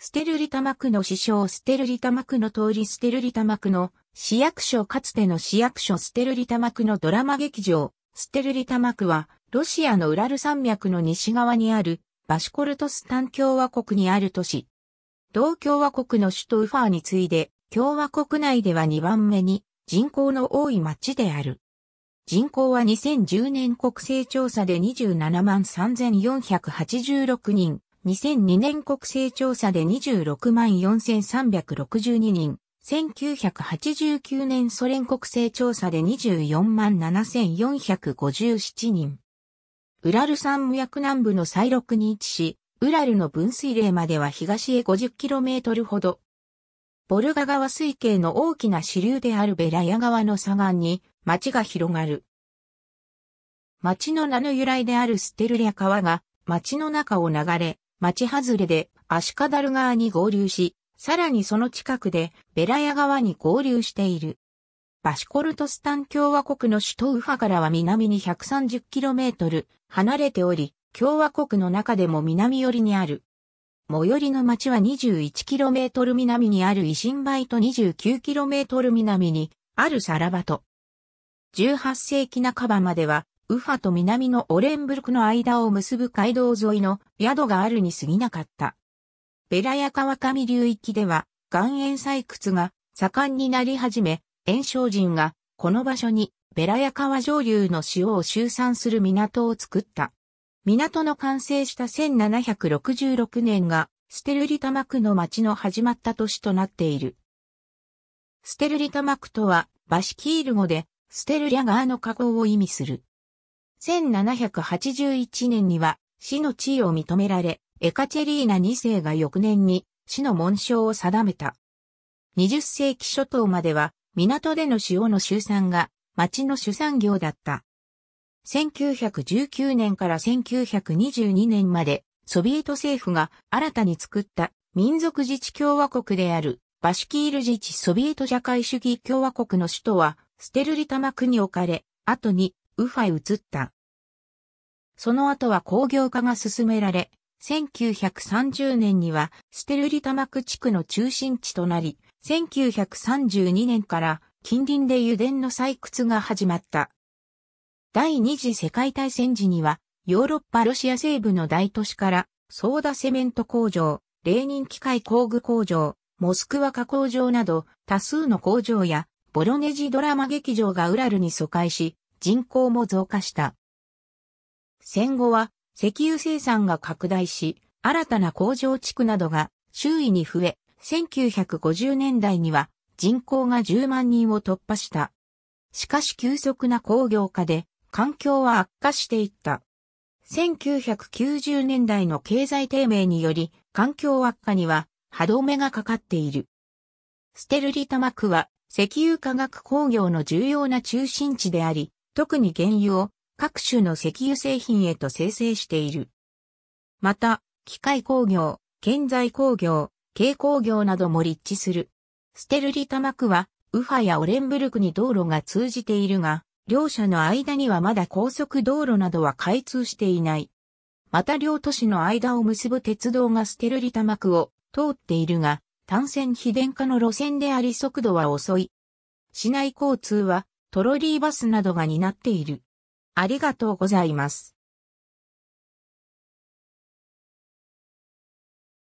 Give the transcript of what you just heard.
ステルリタマクの師匠ステルリタマクの通りステルリタマクの市役所かつての市役所ステルリタマクのドラマ劇場ステルリタマクはロシアのウラル山脈の西側にあるバシコルトスタン共和国にある都市。同共和国の首都ウファーに次いで共和国内では2番目に人口の多い町である。人口は2010年国勢調査で27万3486人、2002年国勢調査で26万4362人、1989年ソ連国勢調査で24万7457人。ウラル山脈南部の再録に位置し、ウラルの分水嶺までは東へ 50km ほど。ボルガ川水系の大きな支流であるベラヤ川の左岸に町が広がる。町の名の由来であるステルリャ川が町の中を流れ、町外れでアシカダル川に合流し、さらにその近くでベラヤ川に合流している。バシコルトスタン共和国の首都ウハからは南に 130km 離れており、共和国の中でも南寄りにある。最寄りの町は 21km 南にあるイシンバイと 29km 南にあるサラバト。18世紀半ばまではウファと南のオレンブルクの間を結ぶ街道沿いの宿があるに過ぎなかった。ベラヤ川上流域では岩塩採掘が盛んになり始め、炎症人がこの場所にベラヤ川上流の塩を集散する港を作った。港の完成した1766年がステルリタマクの町の始まった年となっている。ステルリタマクとはバシキール語でステルリャ川の河口を意味する。1781年には市の地位を認められ、エカチェリーナ2世が翌年に市の紋章を定めた。20世紀初頭までは港での塩の集産が町の主産業だった。1919年から1922年までソビエト政府が新たに作った民族自治共和国であるバシュキール自治ソビエト社会主義共和国の首都はステルリタマクに置かれ、後にウファへ移った。その後は工業化が進められ、1930年にはステルリタマク地区の中心地となり、1932年から近隣で油田の採掘が始まった。第二次世界大戦時には、ヨーロッパロシア西部の大都市から、ソーダセメント工場、レーニン機械工具工場、モスクワ加工場など、多数の工場や、ボロネジドラマ劇場がウラルに疎開し、人口も増加した。戦後は石油生産が拡大し、新たな工場地区などが周囲に増え、1950年代には人口が10万人を突破した。しかし急速な工業化で環境は悪化していった。1990年代の経済低迷により環境悪化には歯止めがかかっている。ステルリタマクは石油化学工業の重要な中心地であり、特に原油を各種の石油製品へと生成している。また、機械工業、建材工業、軽工業なども立地する。ステルリタマクは、ウファやオレンブルクに道路が通じているが、両者の間にはまだ高速道路などは開通していない。また両都市の間を結ぶ鉄道がステルリタマクを通っているが、単線非電化の路線であり速度は遅い。市内交通はトロリーバスなどが担っている。ありがとうございます。